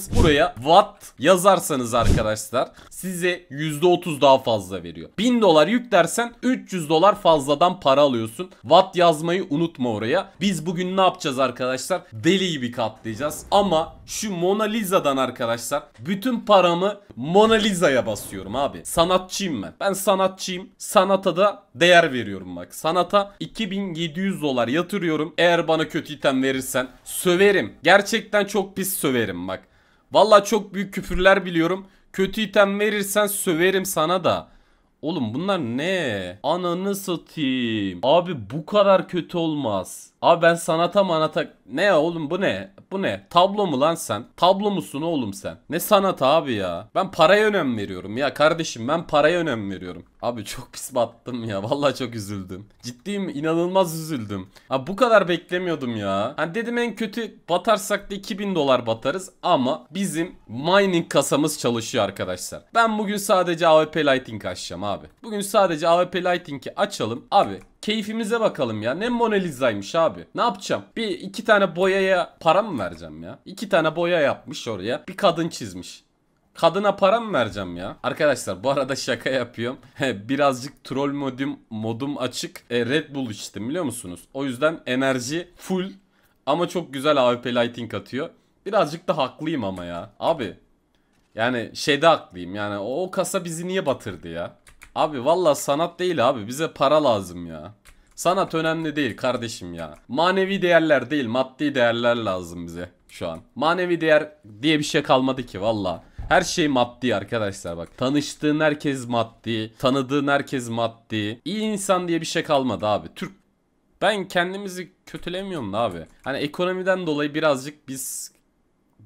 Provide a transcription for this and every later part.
istiyorsanız buraya watt yazarsanız arkadaşlar size %30 daha fazla veriyor. 1000 dolar yüklersen 300 dolar fazladan para alıyorsun. Watt yazmayı unutma oraya. Biz bugün ne yapacağız arkadaşlar? Deli gibi katlayacağız. Ama şu Mona Lisa'dan arkadaşlar bütün paramı Mona Lisa'ya basıyorum abi. Sanatçıyım ben. Ben sanatçıyım. Sanata da değer veriyorum bak. Sanata 2700 dolar yatırıyorum. Eğer bana kötü item verirsen söverim. Gerçekten çok pis söverim bak. Valla çok büyük küfürler biliyorum. Kötü item verirsen söverim sana da. Oğlum bunlar ne? Ananı satayım. Abi bu kadar kötü olmaz. Abi ben sanata manata ne ya oğlum bu ne? Bu ne? Tablo mu lan sen? Tablo musun oğlum sen? Ne sanat abi ya? Ben paraya önem veriyorum ya kardeşim ben paraya önem veriyorum. Abi çok pis battım ya. Vallahi çok üzüldüm. Ciddiyim inanılmaz üzüldüm. Ha bu kadar beklemiyordum ya. Hani dedim en kötü batarsak da 2000 dolar batarız ama bizim mining kasamız çalışıyor arkadaşlar. Ben bugün sadece AWP Lighting açacağım abi. Bugün sadece AWP Lighting'i açalım. Abi keyfimize bakalım ya. Ne Mona Lisa'ymış abi. Ne yapacağım? Bir iki tane boyaya para mı vereceğim ya? İki tane boya yapmış oraya. Bir kadın çizmiş. Kadına para mı vereceğim ya? Arkadaşlar bu arada şaka yapıyorum. Birazcık troll modum, modum açık. E, Red Bull içtim biliyor musunuz? O yüzden enerji full ama çok güzel AWP lighting atıyor. Birazcık da haklıyım ama ya. Abi yani şeyde haklıyım yani o, kasa bizi niye batırdı ya? Abi valla sanat değil abi bize para lazım ya. Sanat önemli değil kardeşim ya. Manevi değerler değil maddi değerler lazım bize şu an. Manevi değer diye bir şey kalmadı ki valla. Her şey maddi arkadaşlar bak. Tanıştığın herkes maddi. Tanıdığın herkes maddi. İyi insan diye bir şey kalmadı abi. Türk ben kendimizi kötülemiyorum da abi. Hani ekonomiden dolayı birazcık biz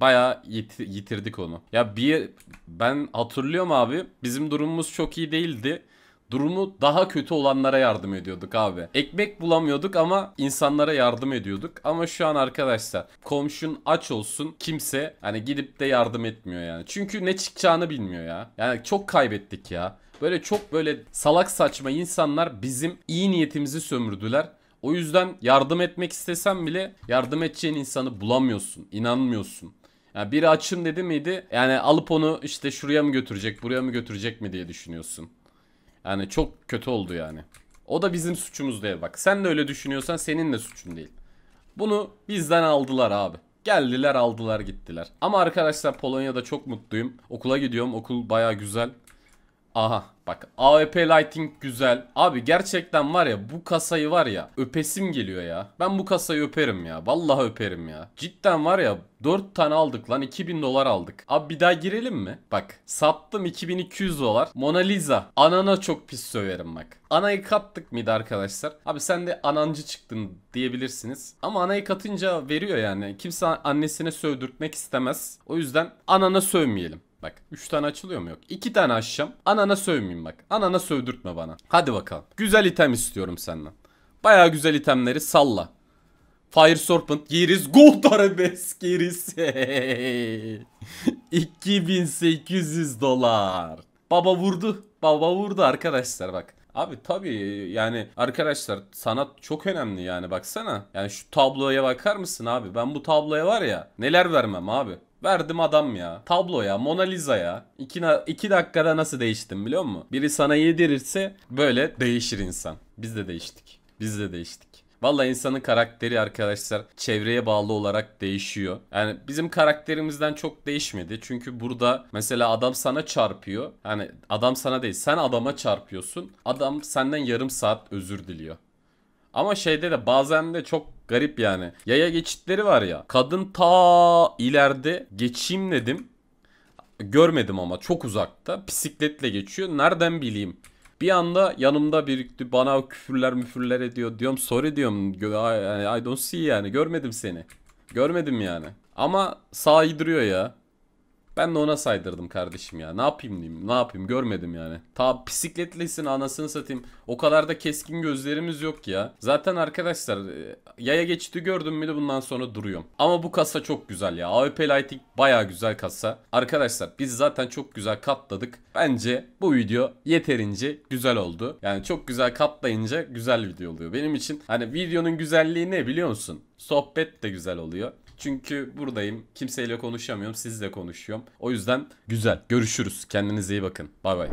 Bayağı yit yitirdik onu. Ya bir ben hatırlıyorum abi bizim durumumuz çok iyi değildi durumu daha kötü olanlara yardım ediyorduk abi. Ekmek bulamıyorduk ama insanlara yardım ediyorduk. Ama şu an arkadaşlar komşun aç olsun kimse hani gidip de yardım etmiyor yani. Çünkü ne çıkacağını bilmiyor ya. Yani çok kaybettik ya. Böyle çok böyle salak saçma insanlar bizim iyi niyetimizi sömürdüler. O yüzden yardım etmek istesen bile yardım edeceğin insanı bulamıyorsun, inanmıyorsun. Yani biri açım dedi miydi? Yani alıp onu işte şuraya mı götürecek, buraya mı götürecek mi diye düşünüyorsun. Yani çok kötü oldu yani. O da bizim suçumuz diye bak. Sen de öyle düşünüyorsan senin de suçun değil. Bunu bizden aldılar abi. Geldiler aldılar gittiler. Ama arkadaşlar Polonya'da çok mutluyum. Okula gidiyorum. Okul baya güzel. Aha bak AWP Lighting güzel. Abi gerçekten var ya bu kasayı var ya öpesim geliyor ya. Ben bu kasayı öperim ya. Vallahi öperim ya. Cidden var ya 4 tane aldık lan 2000 dolar aldık. Abi bir daha girelim mi? Bak sattım 2200 dolar. Mona Lisa. Anana çok pis söverim bak. Anayı kattık mıydı arkadaşlar? Abi sen de anancı çıktın diyebilirsiniz. Ama anayı katınca veriyor yani. Kimse annesine sövdürtmek istemez. O yüzden anana sövmeyelim. Bak 3 tane açılıyor mu yok. 2 tane açacağım. Anana sövmeyeyim bak. Anana sövdürtme bana. Hadi bakalım. Güzel item istiyorum senden. Baya güzel itemleri salla. Fire Serpent yeriz. Gold arabesk 2800 dolar. Baba vurdu. Baba vurdu arkadaşlar bak. Abi tabii yani arkadaşlar sanat çok önemli yani baksana. Yani şu tabloya bakar mısın abi? Ben bu tabloya var ya neler vermem abi. Verdim adam ya. Tabloya, Mona Lisa ya. İki, iki dakikada nasıl değiştim biliyor musun? Biri sana yedirirse böyle değişir insan. Biz de değiştik. Biz de değiştik. Valla insanın karakteri arkadaşlar çevreye bağlı olarak değişiyor. Yani bizim karakterimizden çok değişmedi. Çünkü burada mesela adam sana çarpıyor. Yani adam sana değil sen adama çarpıyorsun. Adam senden yarım saat özür diliyor. Ama şeyde de bazen de çok garip yani. Yaya geçitleri var ya. Kadın ta ileride geçeyim dedim. Görmedim ama çok uzakta. Bisikletle geçiyor. Nereden bileyim? Bir anda yanımda birikti bana küfürler müfürler ediyor. Diyorum sorry diyorum. I, I don't see yani görmedim seni. Görmedim yani. Ama saydırıyor ya. Ben de ona saydırdım kardeşim ya. Ne yapayım diyeyim? Ne yapayım? Görmedim yani. Ta bisikletlisin anasını satayım. O kadar da keskin gözlerimiz yok ya. Zaten arkadaşlar e, yaya geçidi gördüm mü de bundan sonra duruyorum. Ama bu kasa çok güzel ya. AWP Lighting baya güzel kasa. Arkadaşlar biz zaten çok güzel katladık. Bence bu video yeterince güzel oldu. Yani çok güzel katlayınca güzel video oluyor. Benim için hani videonun güzelliği ne biliyor musun? Sohbet de güzel oluyor. Çünkü buradayım. Kimseyle konuşamıyorum. Sizle konuşuyorum. O yüzden güzel. Görüşürüz. Kendinize iyi bakın. Bay bay.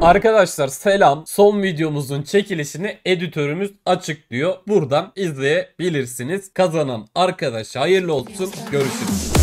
Arkadaşlar selam. Son videomuzun çekilişini editörümüz açıklıyor. Buradan izleyebilirsiniz. Kazanan arkadaşa hayırlı olsun. Görüşürüz.